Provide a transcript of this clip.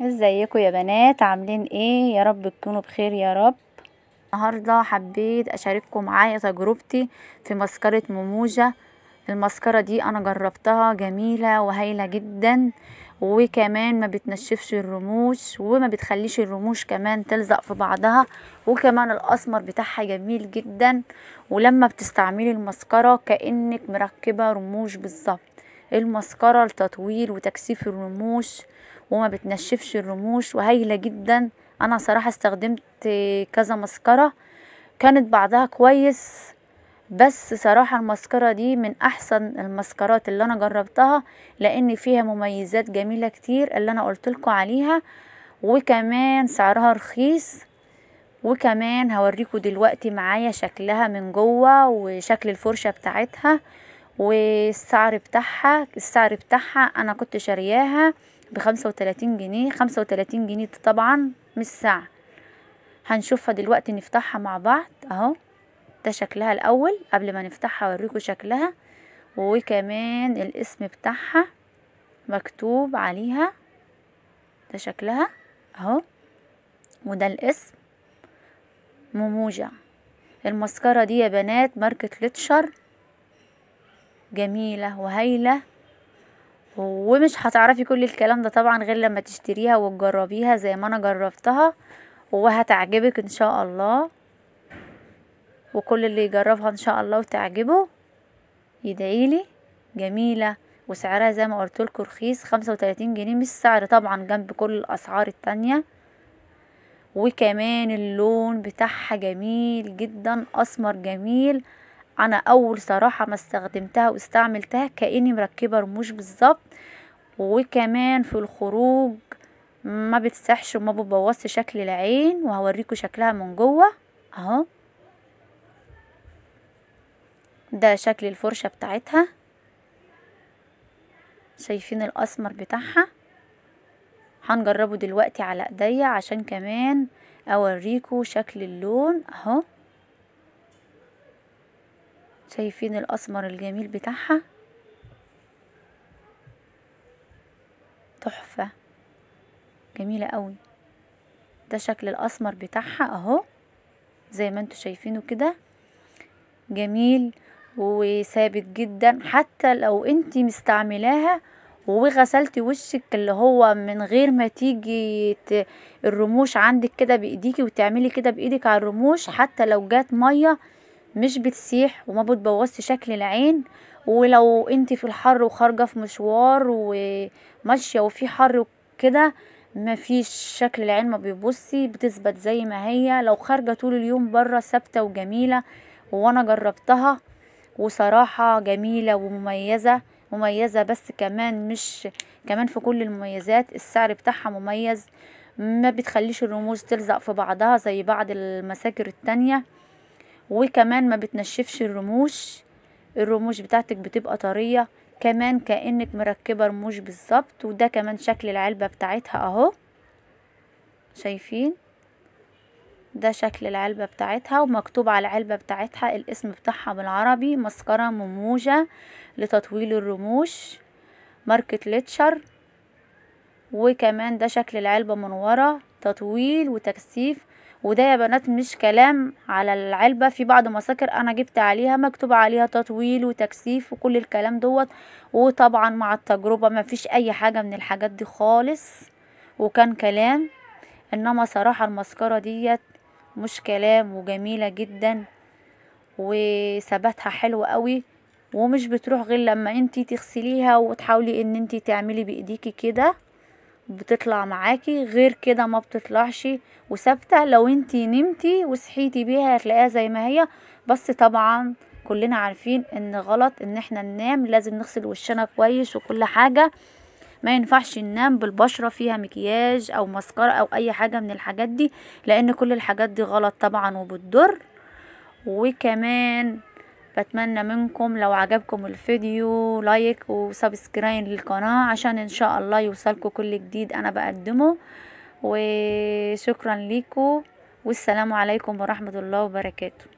ازيكم يا بنات عاملين ايه يا رب تكونوا بخير يا رب النهارده حبيت اشارككم معايا تجربتي في مسكره موموجه المسكره دي انا جربتها جميله وهايله جدا وكمان ما بتنشفش الرموش وما بتخليش الرموش كمان تلزق في بعضها وكمان الاسمر بتاعها جميل جدا ولما بتستعملي المسكره كانك مركبه رموش بالظبط المسكره لتطويل وتكثيف الرموش وما بتنشفش الرموش وهيلة جدا انا صراحة استخدمت كذا مسكرة كانت بعضها كويس بس صراحة المسكرة دي من احسن المسكرات اللي انا جربتها لان فيها مميزات جميلة كتير اللي انا لكم عليها وكمان سعرها رخيص وكمان هوريكم دلوقتي معايا شكلها من جوه وشكل الفرشة بتاعتها والسعر بتاعها السعر بتاعها انا كنت شارياها بخمسة وتلاتين جنيه خمسة وتلاتين جنيه دي طبعا مش ساعة هنشوفها دلوقتي نفتحها مع بعض اهو ده شكلها الاول قبل ما نفتحها اوريكم شكلها وكمان الاسم بتاعها مكتوب عليها ده شكلها اهو وده الاسم موموجة المسكرة دي يا بنات ماركة لتشر جميلة وهايلة ومش هتعرفي كل الكلام ده طبعا غير لما تشتريها وتجربيها زي ما انا جربتها وهتعجبك ان شاء الله وكل اللي يجربها ان شاء الله وتعجبه يدعيلي جميله وسعرها زي ما قلت لكم رخيص خمسة وتلاتين جنيه مش سعر طبعا جنب كل الاسعار التانية وكمان اللون بتاعها جميل جدا اسمر جميل انا اول صراحة ما استخدمتها واستعملتها كأني مركبة رموش بالظبط وكمان في الخروج ما بتسحش وما بتبوظش شكل العين وهوريكم شكلها من جوه اهو ده شكل الفرشة بتاعتها شايفين الاسمر بتاعها هنجربه دلوقتي على ايديا عشان كمان اوريكم شكل اللون اهو شايفين الاسمر الجميل بتاعها تحفة جميلة قوي ده شكل الاسمر بتاعها اهو زي ما انتوا شايفينه كده جميل وثابت جدا حتى لو انت مستعملاها وغسلتي وشك اللي هو من غير ما تيجي الرموش عندك كده بايديكي وتعملي كده بايدك على الرموش حتى لو جات ميه مش بتسيح وما بتبوظش شكل العين ولو انت في الحر وخارجه في مشوار وماشيه وفي حر وكده مفيش شكل العين ما بيبصي بتثبت زي ما هي لو خارجه طول اليوم بره ثابته وجميله وانا جربتها وصراحه جميله ومميزه مميزه بس كمان مش كمان في كل المميزات السعر بتاعها مميز ما بتخليش الرموز تلزق في بعضها زي بعض المساكر التانية وكمان ما بتنشفش الرموش الرموش بتاعتك بتبقى طرية كمان كأنك مركبة رموش بالظبط وده كمان شكل العلبة بتاعتها اهو شايفين ده شكل العلبة بتاعتها ومكتوب على العلبة بتاعتها الاسم بتاعها بالعربي مسكرة مموجة لتطويل الرموش ماركة ليتشر وكمان ده شكل العلبة من ورا تطويل وتكثيف وده يا بنات مش كلام على العلبة في بعض مساكر انا جبت عليها مكتوب عليها تطويل وتكثيف وكل الكلام دوت وطبعا مع التجربة ما فيش اي حاجة من الحاجات دي خالص وكان كلام انما صراحة المسكرة ديت مش كلام وجميلة جدا وثباتها حلو قوي ومش بتروح غير لما انتي تغسليها وتحاولي ان انتي تعملي بايديكي كده بتطلع معاكي غير كده ما بتطلعش وثابته لو انتي نمتي وصحيتي بيها هتلاقيها زي ما هي بس طبعا كلنا عارفين ان غلط ان احنا ننام لازم نغسل وشنا كويس وكل حاجه ما ينفعش ننام بالبشره فيها مكياج او مسكره او اي حاجه من الحاجات دي لان كل الحاجات دي غلط طبعا وبتضر وكمان بتمنى منكم لو عجبكم الفيديو لايك وسبسكرايب للقناة عشان ان شاء الله يوصلكم كل جديد انا بقدمه وشكرا لكم والسلام عليكم ورحمة الله وبركاته